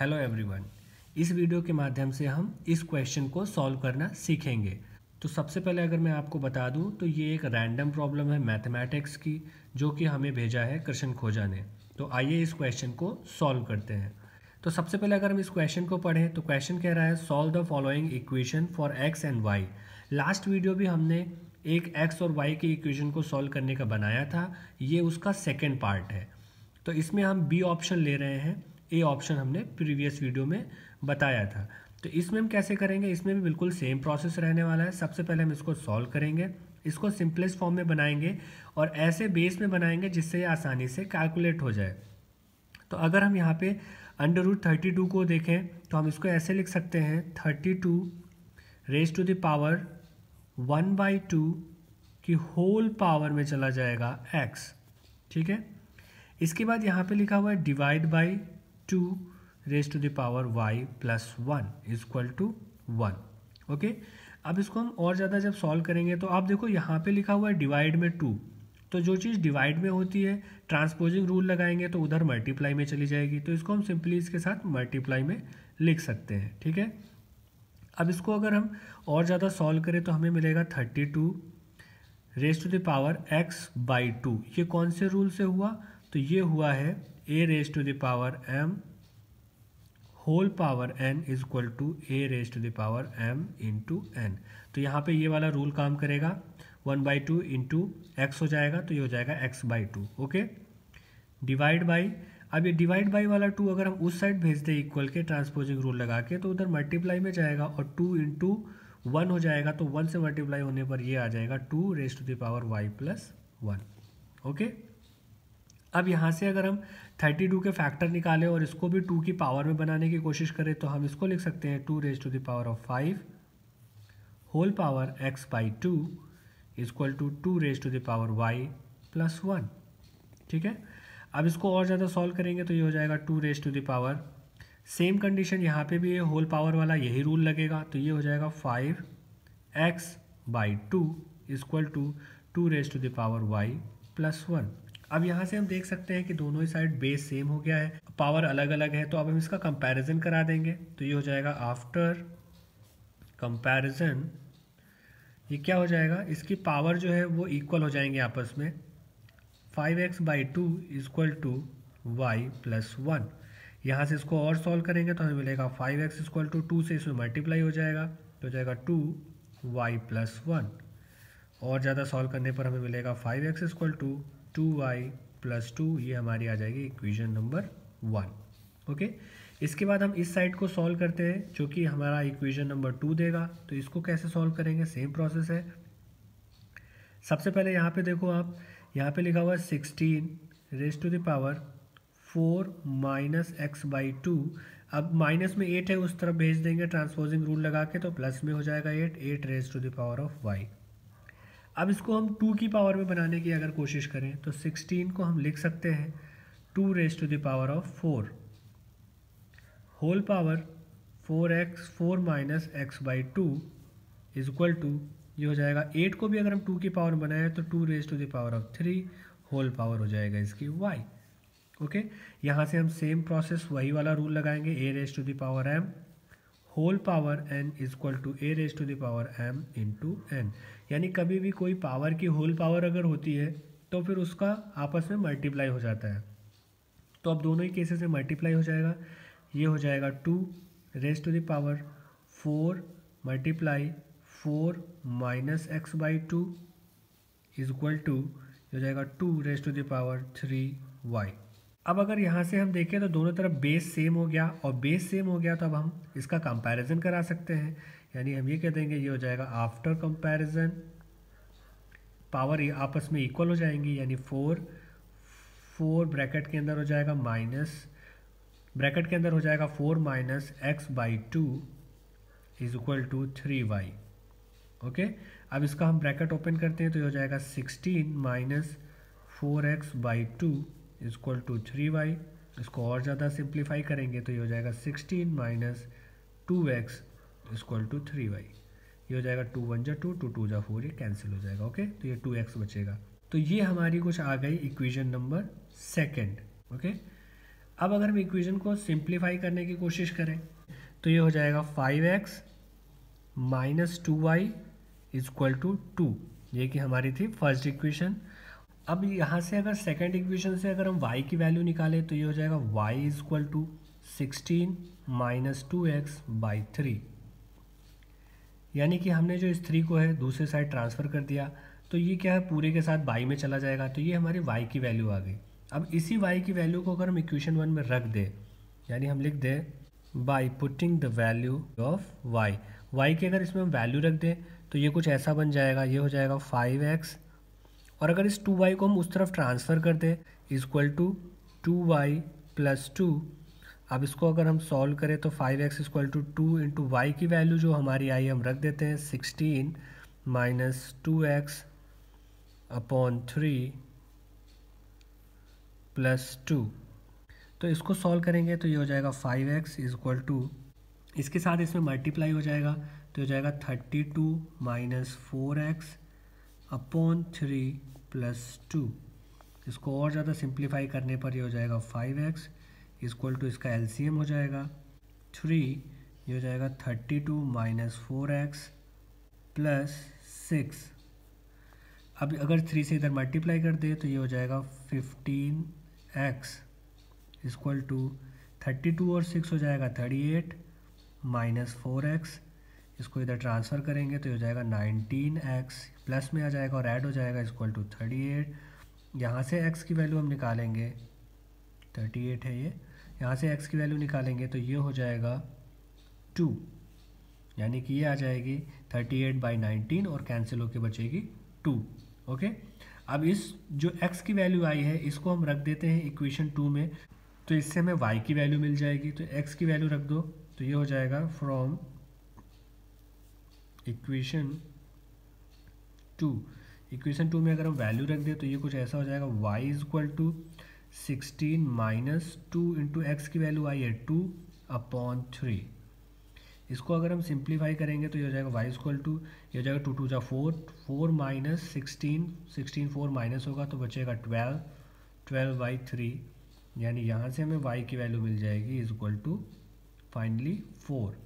hello everyone इस video के माध्यम से हम इस क्वेश्चन को सॉल्व करना सीखेंगे तो सबसे पहले अगर मैं आपको बता दूं तो ये एक रैंडम प्रॉब्लम है मैथमेटिक्स की जो कि हमें भेजा है कृष्ण खोजा ने तो आइए इस क्वेश्चन को सॉल्व करते हैं तो सबसे पहले अगर हम इस क्वेश्चन को पढ़ें तो क्वेश्चन कह रहा है solve the following equation for X and Y last video भी हमने एक एक्स और वाई के इक्वेशन को सॉल्व करने का बनाया था ये उसका सेकेंड पार्ट है तो इसमें हम बी ऑप्शन ले रहे हैं ए ऑप्शन हमने प्रीवियस वीडियो में बताया था तो इसमें हम कैसे करेंगे इसमें भी बिल्कुल सेम प्रोसेस रहने वाला है सबसे पहले हम इसको सॉल्व करेंगे इसको सिंपलेस्ट फॉर्म में बनाएंगे और ऐसे बेस में बनाएंगे जिससे ये आसानी से कैलकुलेट हो जाए तो अगर हम यहाँ पे अंडर रूट थर्टी टू को देखें तो हम इसको ऐसे लिख सकते हैं thirty two raise to the power one by two की होल पावर में चला जाएगा एक्स ठीक है इसके बाद यहाँ पे लिखा हुआ है divide by two raise to the power Y plus one is equal to one okay अब इसको हम और ज़्यादा जब सॉल्व करेंगे तो आप देखो यहाँ पे लिखा हुआ है डिवाइड में टू तो जो चीज़ डिवाइड में होती है ट्रांसपोजिंग रूल लगाएंगे तो उधर मल्टीप्लाई में चली जाएगी तो इसको हम सिंपली इसके साथ मल्टीप्लाई में लिख सकते हैं ठीक है अब इसको अगर हम और ज़्यादा सॉल्व करें तो हमें मिलेगा thirty two raised to the power x by two ये कौन से रूल से हुआ तो ये हुआ है a raise to the power m whole power n is equal to a raise to the power m into n तो यहाँ पे ये वाला रूल काम करेगा one by two into x हो जाएगा तो ये हो जाएगा x by two okay divide by अब ये डिवाइड बाई वाला टू अगर हम उस साइड भेज दें इक्वल के ट्रांसपोजिंग रूल लगा के तो उधर मल्टीप्लाई में जाएगा और टू इंटू वन हो जाएगा तो वन से मल्टीप्लाई होने पर ये आ जाएगा two raise to the power Y plus one okay अब यहाँ से अगर हम 32 के फैक्टर निकालें और इसको भी 2 की पावर में बनाने की कोशिश करें तो हम इसको लिख सकते हैं two raise to the power of five whole power x by two is equal to two raise to the power y plus one ठीक है अब इसको और ज़्यादा सॉल्व करेंगे तो ये हो जाएगा two raise to the power same condition यहाँ पे भी है होल पावर वाला यही रूल लगेगा तो ये हो जाएगा five x by two is equal to two raise to the power y plus one अब यहाँ से हम देख सकते हैं कि दोनों ही साइड बेस सेम हो गया है पावर अलग अलग है तो अब हम इसका कंपैरिजन करा देंगे तो ये हो जाएगा आफ्टर कंपैरिजन ये क्या हो जाएगा इसकी पावर जो है वो इक्वल हो जाएंगे आपस में five x by two is equal to y plus one यहाँ से इसको और सॉल्व करेंगे तो हमें मिलेगा five x is equal to two से इसमें मल्टीप्लाई हो जाएगा तो हो जाएगा टू वाई प्लस वन और ज़्यादा सॉल्व करने पर हमें मिलेगा five x is equal to two y plus two ये हमारी आ जाएगी इक्वेशन नंबर वन ओके इसके बाद हम इस साइड को सॉल्व करते हैं जो कि हमारा इक्वेशन नंबर टू देगा तो इसको कैसे सॉल्व करेंगे सेम प्रोसेस है सबसे पहले यहाँ पे देखो आप यहाँ पे लिखा हुआ है sixteen raise to the power four minus x by two अब माइनस में एट है उस तरफ भेज देंगे ट्रांसपोजिंग रूल लगा के तो प्लस में हो जाएगा eight eight raise to the power of y अब इसको हम टू की पावर में बनाने की अगर कोशिश करें तो सिक्सटीन को हम लिख सकते हैं two raise to the power of four whole power four x four minus x by two is equal to ये हो जाएगा एट को भी अगर हम टू की पावर बनाएं तो two raise to the power of three whole power हो जाएगा इसकी वाई ओके यहाँ से हम सेम प्रोसेस वही वाला रूल लगाएंगे a raise to the power m whole power n is equal to a raise to the power m into n यानी कभी भी कोई पावर की होल पावर अगर होती है तो फिर उसका आपस में मल्टीप्लाई हो जाता है तो अब दोनों ही केसेस में मल्टीप्लाई हो जाएगा ये हो जाएगा two raise to the power four multiply four minus x by two is equal to हो जाएगा two raise to the power three y अब अगर यहाँ से हम देखें तो दोनों तरफ बेस सेम हो गया और बेस सेम हो गया तो अब हम इसका कंपैरिजन करा सकते हैं यानी हम ये कह देंगे ये हो जाएगा आफ्टर कंपैरिजन पावर आपस में इक्वल हो जाएंगी यानी फोर फोर ब्रैकेट के अंदर हो जाएगा माइनस ब्रैकेट के अंदर हो जाएगा four minus x by two is equal to three y okay अब इसका हम ब्रैकेट ओपन करते हैं तो ये हो जाएगा sixteen minus four x by two is equal to three y इसको और ज़्यादा सिंप्लीफाई करेंगे तो ये हो जाएगा sixteen minus two x equal to three y ये हो जाएगा टू वन जा टू टू टू जा फोर ये कैंसिल हो जाएगा ओके तो ये टू एक्स बचेगा तो ये हमारी कुछ आ गई इक्वेशन नंबर सेकेंड ओके अब अगर हम इक्वेशन को सिंप्लीफाई करने की कोशिश करें तो ये हो जाएगा five x minus two y is equal to two ये कि हमारी थी फर्स्ट इक्वेशन अब यहाँ से अगर सेकेंड इक्वेशन से अगर हम y की वैल्यू निकालें तो ये हो जाएगा y is equal to sixteen minus two x by three यानी कि हमने जो इस थ्री को है दूसरे साइड ट्रांसफ़र कर दिया तो ये क्या है पूरे के साथ बाई में चला जाएगा तो ये हमारी वाई की वैल्यू आ गई अब इसी वाई की वैल्यू को अगर हम इक्वेशन वन में रख दें यानी हम लिख दें by putting the value of y y की अगर इसमें हम वैल्यू रख दें तो ये कुछ ऐसा बन जाएगा ये हो जाएगा फाइव एक्स और अगर इस टू वाई को हम उस तरफ ट्रांसफ़र कर दें is equal to two y plus two अब इसको अगर हम सॉल्व करें तो five x is equal to two into y की वैल्यू जो हमारी आई हम रख देते हैं sixteen minus two x upon three plus two तो इसको सॉल्व करेंगे तो ये हो जाएगा फाइव एक्स इजक्वल टू इसके साथ इसमें मल्टीप्लाई हो जाएगा तो हो जाएगा thirty two minus four x upon three plus two इसको और ज़्यादा सिंप्लीफाई करने पर ये हो जाएगा फाइव एक्स इक्वल टू इसका एलसीएम हो जाएगा थ्री ये हो जाएगा thirty two minus four x plus six अब अगर थ्री से इधर मल्टीप्लाई कर दे तो ये हो जाएगा fifteen x equal to thirty two और सिक्स हो जाएगा thirty eight minus four x इसको इधर ट्रांसफ़र करेंगे तो ये हो जाएगा नाइनटीन एक्स प्लस में आ जाएगा और ऐड हो जाएगा इक्वल टू थर्टी एट यहाँ से एक्स की वैल्यू हम निकालेंगे थर्टी एट है ये यहाँ से एक्स की वैल्यू निकालेंगे तो ये हो जाएगा टू यानी कि ये आ जाएगी थर्टी एट बाई नाइनटीन और कैंसिल होकर बचेगी टू ओके अब इस जो एक्स की वैल्यू आई है इसको हम रख देते हैं इक्वेशन टू में तो इससे हमें वाई की वैल्यू मिल जाएगी तो एक्स की वैल्यू रख दो तो ये हो जाएगा from equation two equation two में अगर हम वैल्यू रख दें तो ये कुछ ऐसा हो जाएगा y is equal to sixteen minus two into x की वैल्यू आई है टू अपॉन थ्री इसको अगर हम सिंप्लीफाई करेंगे तो ये हो जाएगा वाई इक्वल टू ये हो जाएगा टू टू जा four four minus sixteen sixteen four minus होगा तो बचेगा ट्वेल्व ट्वेल्व बाई थ्री यानी यहाँ से हमें वाई की वैल्यू मिल जाएगी is equal to finally four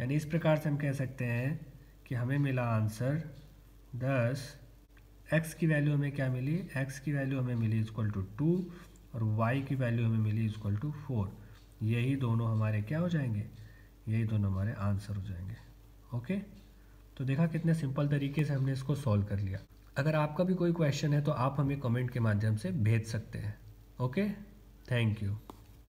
यानी इस प्रकार से हम कह सकते हैं कि हमें मिला आंसर दस एक्स की वैल्यू हमें क्या मिली एक्स की वैल्यू हमें मिली इजक्वल टू टू और वाई की वैल्यू हमें मिली इजक्ल टू फोर यही दोनों हमारे क्या हो जाएंगे यही दोनों हमारे आंसर हो जाएंगे ओके तो देखा कितने सिंपल तरीके से हमने इसको सॉल्व कर लिया अगर आपका भी कोई क्वेश्चन है तो आप हमें कमेंट के माध्यम से भेज सकते हैं ओके थैंक यू